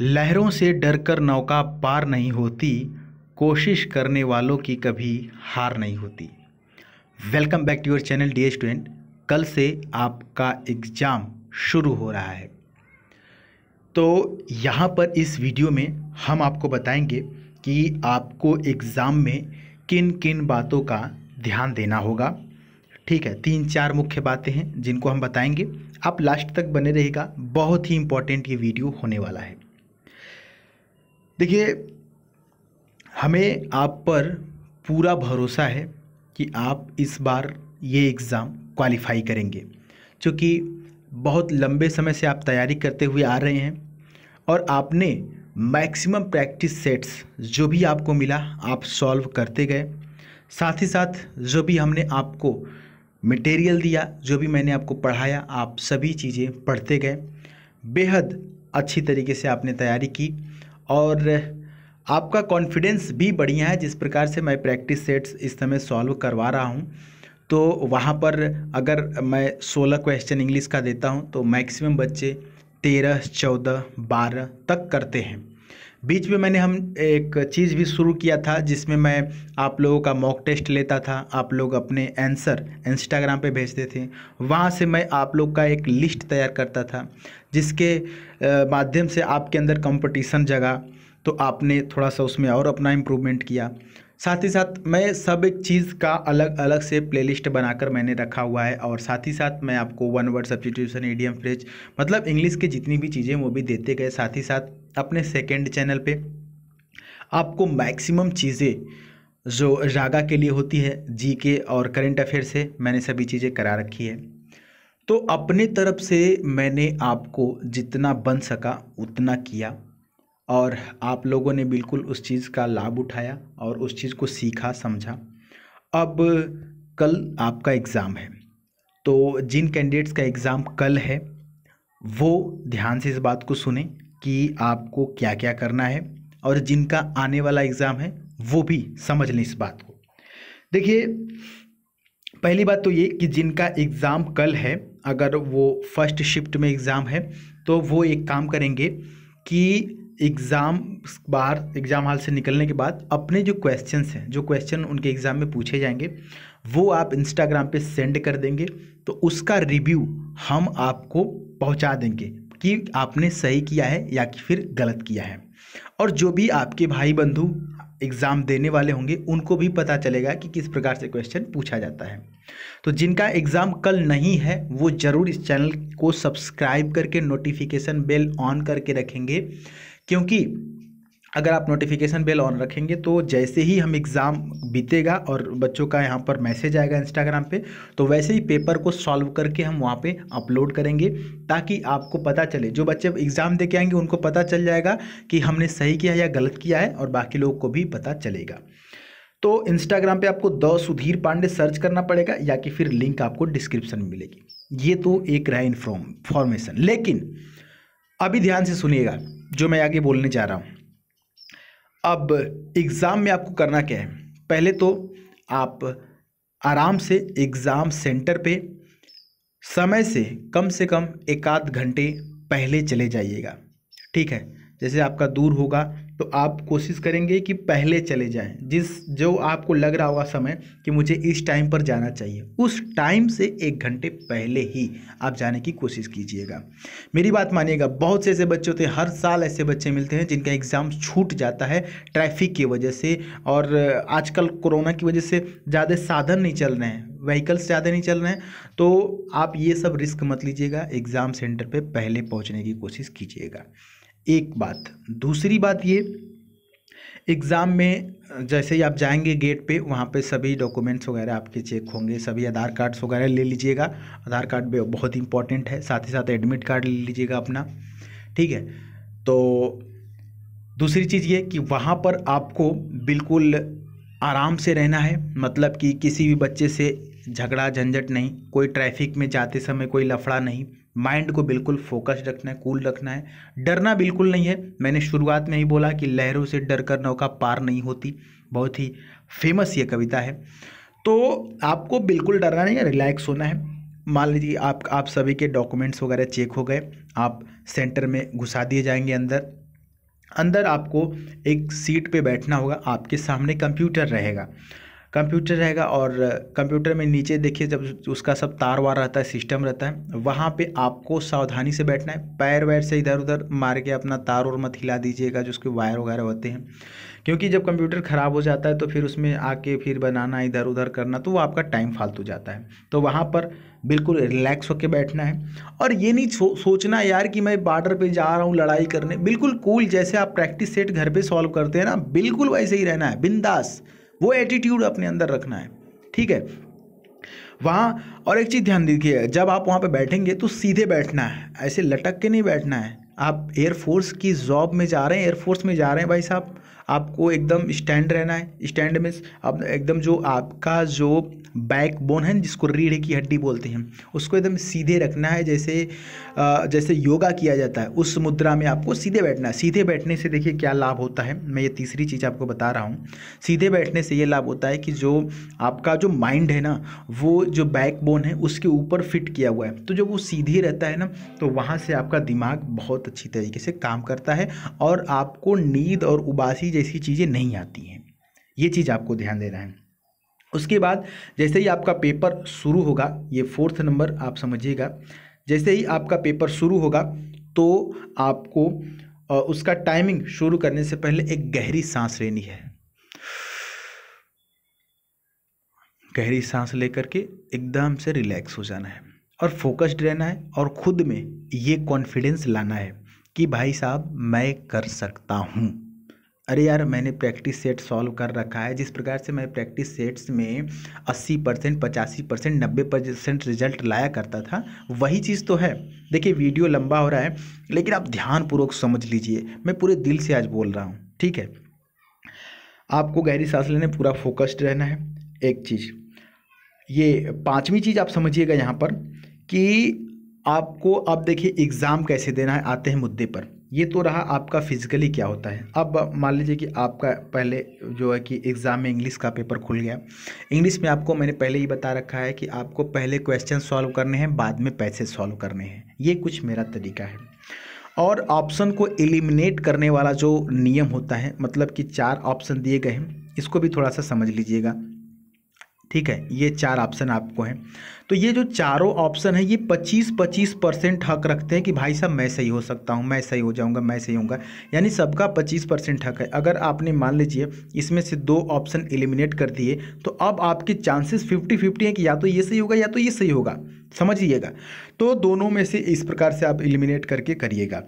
लहरों से डरकर नौका पार नहीं होती कोशिश करने वालों की कभी हार नहीं होती welcome back to your channel the student कल से आपका एग्ज़ाम शुरू हो रहा है तो यहाँ पर इस वीडियो में हम आपको बताएंगे कि आपको एग्ज़ाम में किन किन बातों का ध्यान देना होगा ठीक है तीन चार मुख्य बातें हैं जिनको हम बताएंगे आप लास्ट तक बने रहेगा बहुत ही इम्पॉर्टेंट ये वीडियो होने वाला है देखिए हमें आप पर पूरा भरोसा है कि आप इस बार ये एग्ज़ाम क्वालिफाई करेंगे क्योंकि बहुत लंबे समय से आप तैयारी करते हुए आ रहे हैं और आपने मैक्सिमम प्रैक्टिस सेट्स जो भी आपको मिला आप सॉल्व करते गए साथ ही साथ जो भी हमने आपको मटेरियल दिया जो भी मैंने आपको पढ़ाया आप सभी चीज़ें पढ़ते गए बेहद अच्छी तरीके से आपने तैयारी की और आपका कॉन्फिडेंस भी बढ़िया है जिस प्रकार से मैं प्रैक्टिस सेट्स इस समय सॉल्व करवा रहा हूँ तो वहाँ पर अगर मैं सोलह क्वेश्चन इंग्लिश का देता हूँ तो मैक्सिमम बच्चे तेरह चौदह बारह तक करते हैं बीच में मैंने हम एक चीज़ भी शुरू किया था जिसमें मैं आप लोगों का मॉक टेस्ट लेता था आप लोग अपने आंसर इंस्टाग्राम पे भेजते थे वहाँ से मैं आप लोग का एक लिस्ट तैयार करता था जिसके माध्यम से आपके अंदर कंपटीशन जगा तो आपने थोड़ा सा उसमें और अपना इम्प्रूवमेंट किया साथ ही साथ मैं सब एक चीज़ का अलग अलग से प्लेलिस्ट बनाकर मैंने रखा हुआ है और साथ ही साथ मैं आपको one word substitution idiom phrase मतलब इंग्लिश के जितनी भी चीज़ें वो भी देते गए साथ ही साथ अपने सेकेंड चैनल पर आपको मैक्सिमम चीज़ें जो रागा के लिए होती है जी के और करेंट अफेयर से मैंने सभी चीज़ें करा रखी है तो अपने तरफ से मैंने आपको जितना बन सका उतना किया और आप लोगों ने बिल्कुल उस चीज़ का लाभ उठाया और उस चीज़ को सीखा समझा अब कल आपका एग्ज़ाम है तो जिन कैंडिडेट्स का एग्ज़ाम कल है वो ध्यान से इस बात को सुने कि आपको क्या क्या करना है और जिनका आने वाला एग्ज़ाम है वो भी समझ लें इस बात को देखिए पहली बात तो ये कि जिनका एग्ज़ाम कल है अगर वो फर्स्ट शिफ्ट में एग्ज़ाम है तो वो एक काम करेंगे कि एग्ज़ाम बार एग्ज़ाम हॉल से निकलने के बाद अपने जो क्वेश्चंस हैं जो क्वेश्चन उनके एग्ज़ाम में पूछे जाएंगे वो आप इंस्टाग्राम पे सेंड कर देंगे तो उसका रिव्यू हम आपको पहुंचा देंगे कि आपने सही किया है या कि फिर गलत किया है और जो भी आपके भाई बंधु एग्ज़ाम देने वाले होंगे उनको भी पता चलेगा कि किस प्रकार से क्वेश्चन पूछा जाता है तो जिनका एग्ज़ाम कल नहीं है वो ज़रूर इस चैनल को सब्सक्राइब करके नोटिफिकेशन बेल ऑन करके रखेंगे क्योंकि अगर आप नोटिफिकेशन बेल ऑन रखेंगे तो जैसे ही हम एग्ज़ाम बीतेगा और बच्चों का यहाँ पर मैसेज आएगा इंस्टाग्राम पे तो वैसे ही पेपर को सॉल्व करके हम वहाँ पे अपलोड करेंगे ताकि आपको पता चले जो बच्चे एग्ज़ाम दे के आएंगे उनको पता चल जाएगा कि हमने सही किया या गलत किया है और बाकी लोगों को भी पता चलेगा तो इंस्टाग्राम पर आपको द सुधीर पांडे सर्च करना पड़ेगा या कि फिर लिंक आपको डिस्क्रिप्शन में मिलेगी ये तो एक रहा फॉर्मेशन लेकिन अभी ध्यान से सुनिएगा जो मैं आगे बोलने जा रहा हूँ अब एग्ज़ाम में आपको करना क्या है पहले तो आप आराम से एग्ज़ाम सेंटर पे समय से कम से कम एक आध घंटे पहले चले जाइएगा ठीक है जैसे आपका दूर होगा तो आप कोशिश करेंगे कि पहले चले जाएं जिस जो आपको लग रहा होगा समय कि मुझे इस टाइम पर जाना चाहिए उस टाइम से एक घंटे पहले ही आप जाने की कोशिश कीजिएगा मेरी बात मानिएगा बहुत से ऐसे बच्चे होते हैं हर साल ऐसे बच्चे मिलते हैं जिनका एग्ज़ाम छूट जाता है ट्रैफिक की वजह से और आजकल कोरोना की वजह से ज़्यादा साधन नहीं चल रहे हैं व्हीकल्स ज़्यादा नहीं चल रहे हैं तो आप ये सब रिस्क मत लीजिएगा एग्ज़ाम सेंटर पे पहले पहुंचने की कोशिश कीजिएगा एक बात दूसरी बात ये एग्ज़ाम में जैसे ही आप जाएंगे गेट पे वहाँ पे सभी डॉक्यूमेंट्स वगैरह आपके चेक होंगे सभी आधार कार्ड्स वगैरह ले लीजिएगा आधार कार्ड बहुत इंपॉर्टेंट है साथ ही साथ एडमिट कार्ड ले लीजिएगा अपना ठीक है तो दूसरी चीज़ ये कि वहाँ पर आपको बिल्कुल आराम से रहना है मतलब कि किसी भी बच्चे से झगड़ा झंझट नहीं कोई ट्रैफिक में जाते समय कोई लफड़ा नहीं माइंड को बिल्कुल फोकस रखना है कूल रखना है डरना बिल्कुल नहीं है मैंने शुरुआत में ही बोला कि लहरों से डर कर नौका पार नहीं होती बहुत ही फेमस ये कविता है तो आपको बिल्कुल डरना नहीं है रिलैक्स होना है मान लीजिए आप आप सभी के डॉक्यूमेंट्स वगैरह चेक हो गए आप सेंटर में घुसा दिए जाएंगे अंदर अंदर आपको एक सीट पे बैठना होगा आपके सामने कंप्यूटर रहेगा कंप्यूटर रहेगा और कंप्यूटर में नीचे देखिए जब उसका सब तार वार रहता है सिस्टम रहता है वहाँ पे आपको सावधानी से बैठना है पैर वैर से इधर उधर मार के अपना तार और मत हिला दीजिएगा जो उसके वायर वगैरह होते हैं क्योंकि जब कंप्यूटर ख़राब हो जाता है तो फिर उसमें आके फिर बनाना इधर उधर करना तो वो आपका टाइम फालतू जाता है तो वहाँ पर बिल्कुल रिलैक्स होकर बैठना है और ये नहीं सो, सोचना यार कि मैं बॉर्डर पे जा रहा हूँ लड़ाई करने बिल्कुल कूल जैसे आप प्रैक्टिस सेट घर पे सॉल्व करते हैं ना बिल्कुल वैसे ही रहना है बिंदास वो एटीट्यूड अपने अंदर रखना है ठीक है वहाँ और एक चीज़ ध्यान दीजिए जब आप वहाँ पे बैठेंगे तो सीधे बैठना है ऐसे लटक के नहीं बैठना है आप एयरफोर्स की जॉब में जा रहे हैं एयरफोर्स में जा रहे हैं भाई साहब आपको एकदम स्टैंड रहना है स्टैंड मीन्स आप एकदम जो आपका जो बैक बोन है जिसको रीढ़ की हड्डी बोलते हैं उसको एकदम सीधे रखना है जैसे जैसे योगा किया जाता है उस मुद्रा में आपको सीधे बैठना है सीधे बैठने से देखिए क्या लाभ होता है मैं ये तीसरी चीज़ आपको बता रहा हूँ सीधे बैठने से ये लाभ होता है कि जो आपका जो माइंड है ना वो जो बैक बोन है उसके ऊपर फिट किया हुआ है तो जब वो सीधे रहता है ना तो वहाँ से आपका दिमाग बहुत अच्छी तरीके से काम करता है और आपको नींद और उबासी जैसी चीज़ें नहीं आती हैं ये चीज़ आपको ध्यान देना है उसके बाद जैसे ही आपका पेपर शुरू होगा ये फोर्थ नंबर आप समझिएगा जैसे ही आपका पेपर शुरू होगा तो आपको उसका टाइमिंग शुरू करने से पहले एक गहरी सांस लेनी है गहरी सांस लेकर के एकदम से रिलैक्स हो जाना है और फोकस्ड रहना है और ख़ुद में ये कॉन्फिडेंस लाना है कि भाई साहब मैं कर सकता हूँ अरे यार मैंने प्रैक्टिस सेट सॉल्व कर रखा है जिस प्रकार से मैं प्रैक्टिस सेट्स में अस्सी परसेंट पचासी परसेंट नब्बे परसेंट रिजल्ट लाया करता था वही चीज़ तो है देखिए वीडियो लंबा हो रहा है लेकिन आप ध्यानपूर्वक समझ लीजिए मैं पूरे दिल से आज बोल रहा हूँ ठीक है आपको गहरी सांस लेने पूरा फोकस्ड रहना है एक चीज़ ये पाँचवीं चीज़ आप समझिएगा यहाँ पर कि आपको अब आप देखिए एग्ज़ाम कैसे देना है आते हैं मुद्दे पर ये तो रहा आपका फिजिकली क्या होता है अब मान लीजिए कि आपका पहले जो है कि एग्ज़ाम में इंग्लिश का पेपर खुल गया इंग्लिश में आपको मैंने पहले ही बता रखा है कि आपको पहले क्वेश्चन सॉल्व करने हैं बाद में पैसे सॉल्व करने हैं ये कुछ मेरा तरीका है और ऑप्शन को एलिमिनेट करने वाला जो नियम होता है मतलब कि चार ऑप्शन दिए गए हैं इसको भी थोड़ा सा समझ लीजिएगा ठीक है ये चार ऑप्शन आपको हैं तो ये जो चारों ऑप्शन है ये 25 25 परसेंट हक रखते हैं कि भाई साहब मैं सही हो सकता हूँ मैं सही हो जाऊँगा मैं सही होऊंगा यानी सबका 25 परसेंट हक है अगर आपने मान लीजिए इसमें से दो ऑप्शन एलिमिनेट कर दिए तो अब आपके चांसेस 50 50 हैं कि या तो ये सही होगा या तो ये सही होगा समझिएगा तो दोनों में से इस प्रकार से आप एलिमिनेट करके करिएगा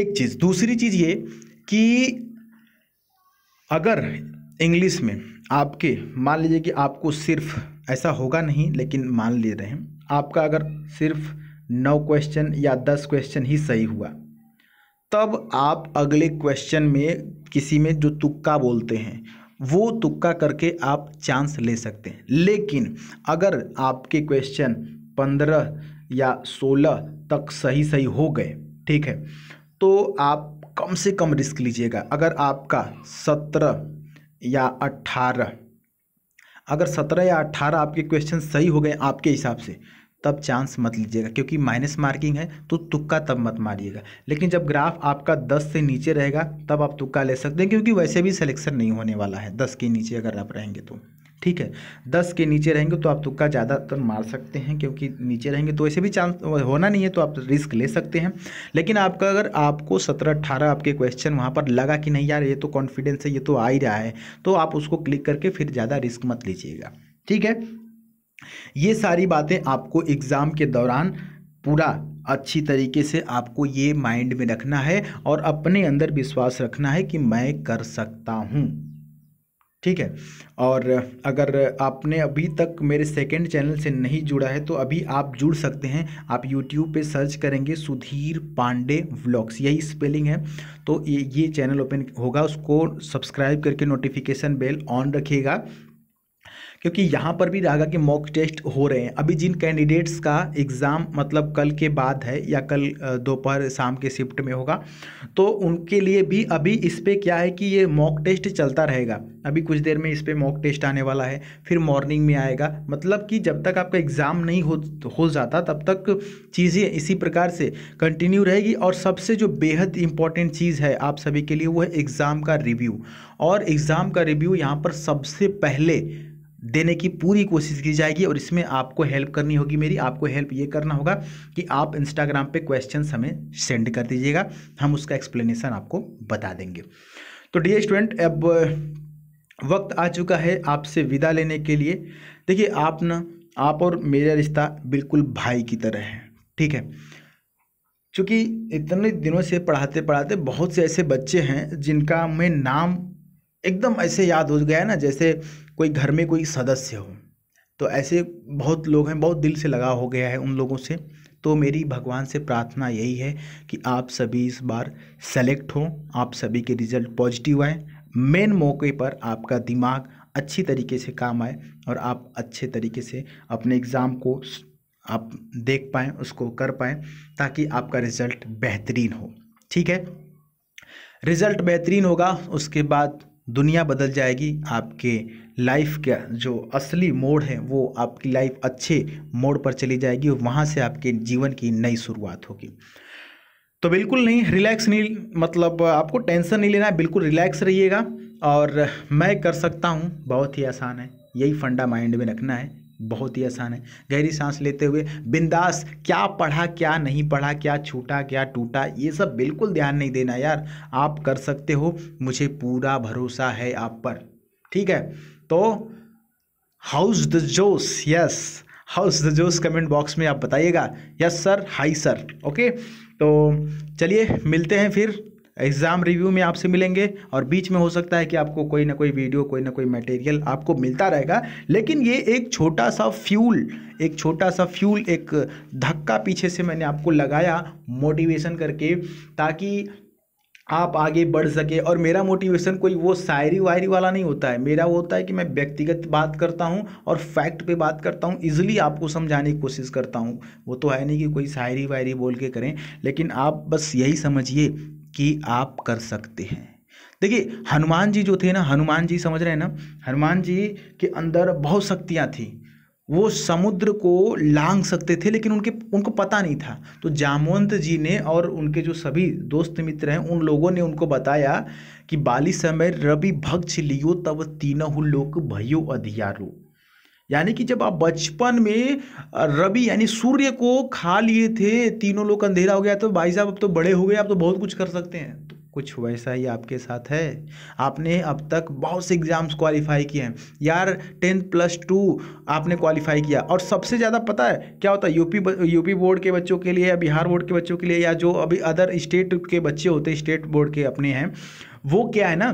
एक चीज़ दूसरी चीज़ ये कि अगर इंग्लिश में आपके मान लीजिए कि आपको सिर्फ ऐसा होगा नहीं लेकिन मान ले रहे हैं आपका अगर सिर्फ नौ क्वेश्चन या दस क्वेश्चन ही सही हुआ तब आप अगले क्वेश्चन में किसी में जो तुक्का बोलते हैं वो तुक्का करके आप चांस ले सकते हैं लेकिन अगर आपके क्वेश्चन पंद्रह या सोलह तक सही सही हो गए ठीक है तो आप कम से कम रिस्क लीजिएगा अगर आपका सत्रह या अट्ठारह अगर सत्रह या अट्ठारह आपके क्वेश्चन सही हो गए आपके हिसाब से तब चांस मत लीजिएगा क्योंकि माइनस मार्किंग है तो तुक्का तब मत मारिएगा लेकिन जब ग्राफ आपका दस से नीचे रहेगा तब आप तुक्का ले सकते हैं क्योंकि वैसे भी सिलेक्शन नहीं होने वाला है दस के नीचे अगर आप रहेंगे तो ठीक है दस के नीचे रहेंगे तो आप तुक्का ज़्यादातर मार सकते हैं क्योंकि नीचे रहेंगे तो ऐसे भी चांस होना नहीं है तो आप रिस्क ले सकते हैं लेकिन आपका अगर आपको सत्रह अट्ठारह आपके क्वेश्चन वहाँ पर लगा कि नहीं यार ये तो कॉन्फिडेंस है ये तो आ ही रहा है तो आप उसको क्लिक करके फिर ज़्यादा रिस्क मत लीजिएगा ठीक है ये सारी बातें आपको एग्ज़ाम के दौरान पूरा अच्छी तरीके से आपको ये माइंड में रखना है और अपने अंदर विश्वास रखना है कि मैं कर सकता हूँ ठीक है और अगर आपने अभी तक मेरे सेकेंड चैनल से नहीं जुड़ा है तो अभी आप जुड़ सकते हैं आप यूट्यूब पे सर्च करेंगे सुधीर पांडे व्लॉग्स यही स्पेलिंग है तो ये ये चैनल ओपन होगा उसको सब्सक्राइब करके नोटिफिकेशन बेल ऑन रखिएगा क्योंकि यहाँ पर भी रागा के मॉक टेस्ट हो रहे हैं अभी जिन कैंडिडेट्स का एग्ज़ाम मतलब कल के बाद है या कल दोपहर शाम के शिफ्ट में होगा तो उनके लिए भी अभी इस पर क्या है कि ये मॉक टेस्ट चलता रहेगा अभी कुछ देर में इस पर मॉक टेस्ट आने वाला है फिर मॉर्निंग में आएगा मतलब कि जब तक आपका एग्ज़ाम नहीं हो हो जाता तब तक चीज़ें इसी प्रकार से कंटिन्यू रहेगी और सबसे जो बेहद इंपॉर्टेंट चीज़ है आप सभी के लिए वो है एग्ज़ाम का रिव्यू और एग्ज़ाम का रिव्यू यहाँ पर सबसे पहले देने की पूरी कोशिश की जाएगी और इसमें आपको हेल्प करनी होगी मेरी आपको हेल्प ये करना होगा कि आप इंस्टाग्राम पे क्वेश्चन हमें सेंड कर दीजिएगा हम उसका एक्सप्लेनेशन आपको बता देंगे तो डी स्टूडेंट अब वक्त आ चुका है आपसे विदा लेने के लिए देखिए आप ना आप और मेरा रिश्ता बिल्कुल भाई की तरह है ठीक है चूँकि इतने दिनों से पढ़ाते पढ़ाते बहुत से ऐसे बच्चे हैं जिनका मैं नाम एकदम ऐसे याद हो गया है ना जैसे कोई घर में कोई सदस्य हो तो ऐसे बहुत लोग हैं बहुत दिल से लगाव हो गया है उन लोगों से तो मेरी भगवान से प्रार्थना यही है कि आप सभी इस बार सेलेक्ट हों आप सभी के रिज़ल्ट पॉजिटिव आए मेन मौके पर आपका दिमाग अच्छी तरीके से काम आए और आप अच्छे तरीके से अपने एग्ज़ाम को आप देख पाएँ उसको कर पाएँ ताकि आपका रिज़ल्ट बेहतरीन हो ठीक है रिज़ल्ट बेहतरीन होगा उसके बाद दुनिया बदल जाएगी आपके लाइफ का जो असली मोड़ है वो आपकी लाइफ अच्छे मोड़ पर चली जाएगी और वहाँ से आपके जीवन की नई शुरुआत होगी तो बिल्कुल नहीं रिलैक्स नहीं मतलब आपको टेंशन नहीं लेना है बिल्कुल रिलैक्स रहिएगा और मैं कर सकता हूँ बहुत ही आसान है यही फंडा माइंड में रखना है बहुत ही आसान है गहरी सांस लेते हुए बिंदास क्या पढ़ा क्या नहीं पढ़ा क्या छूटा क्या टूटा ये सब बिल्कुल ध्यान नहीं देना यार आप कर सकते हो मुझे पूरा भरोसा है आप पर ठीक है तो how's the josh yes how's the josh comment box में आप बताइएगा yes sir high sir okay तो चलिए मिलते हैं फिर एग्ज़ाम रिव्यू में आपसे मिलेंगे और बीच में हो सकता है कि आपको कोई ना कोई वीडियो कोई ना कोई मटेरियल आपको मिलता रहेगा लेकिन ये एक छोटा सा फ्यूल एक छोटा सा फ्यूल एक धक्का पीछे से मैंने आपको लगाया मोटिवेशन करके ताकि आप आगे बढ़ सके और मेरा मोटिवेशन कोई वो शायरी वायरी वाला नहीं होता है मेरा वो होता है कि मैं व्यक्तिगत बात करता हूँ और फैक्ट पे बात करता हूँ ईजिली आपको समझाने की कोशिश करता हूँ वो तो है नहीं कि कोई शायरी वायरी बोल के करें लेकिन आप बस यही समझिए कि आप कर सकते हैं देखिए हनुमान जी जो थे ना हनुमान जी समझ रहे हैं ना हनुमान जी के अंदर बहुत शक्तियाँ थीं वो समुद्र को लांग सकते थे लेकिन उनके उनको पता नहीं था तो जामवंत जी ने और उनके जो सभी दोस्त मित्र हैं उन लोगों ने उनको बताया कि बाली समय रवि भक्ष लियो तब तीनहु लोक भयो अधियारो यानी कि जब आप बचपन में रवि यानी सूर्य को खा लिए थे तीनों लोग अंधेरा हो गया तो भाई साहब अब तो बड़े हो गए आप तो बहुत कुछ कर सकते हैं कुछ वैसा ही आपके साथ है आपने अब तक बहुत से एग्ज़ाम्स क्वालिफाई किए हैं यार टेंथ प्लस टू आपने क्वालिफाई किया और सबसे ज़्यादा पता है क्या होता है यूपी यूपी बोर्ड के बच्चों के लिए या बिहार बोर्ड के बच्चों के लिए या जो अभी अदर स्टेट के बच्चे होते हैं स्टेट बोर्ड के अपने हैं वो क्या है ना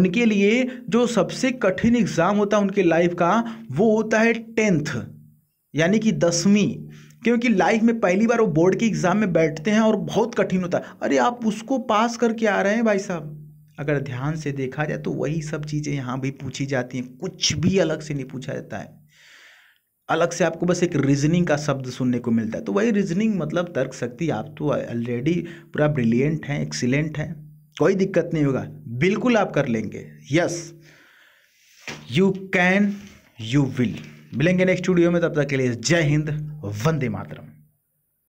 उनके लिए जो सबसे कठिन एग्ज़ाम होता है उनके लाइफ का वो होता है टेंथ यानी कि दसवीं क्योंकि लाइफ में पहली बार वो बोर्ड के एग्ज़ाम में बैठते हैं और बहुत कठिन होता है अरे आप उसको पास करके आ रहे हैं भाई साहब अगर ध्यान से देखा जाए तो वही सब चीज़ें यहाँ भी पूछी जाती हैं कुछ भी अलग से नहीं पूछा जाता है अलग से आपको बस एक रीजनिंग का शब्द सुनने को मिलता है तो वही रीजनिंग मतलब तर्क शक्ति आप तो ऑलरेडी पूरा ब्रिलियंट हैं एक्सीलेंट हैं कोई दिक्कत नहीं होगा बिल्कुल आप कर लेंगे yes you can you will मिलेंगे नेक्स्ट स्टूडियो में तब तक के लिए जय हिंद वंदे मातरम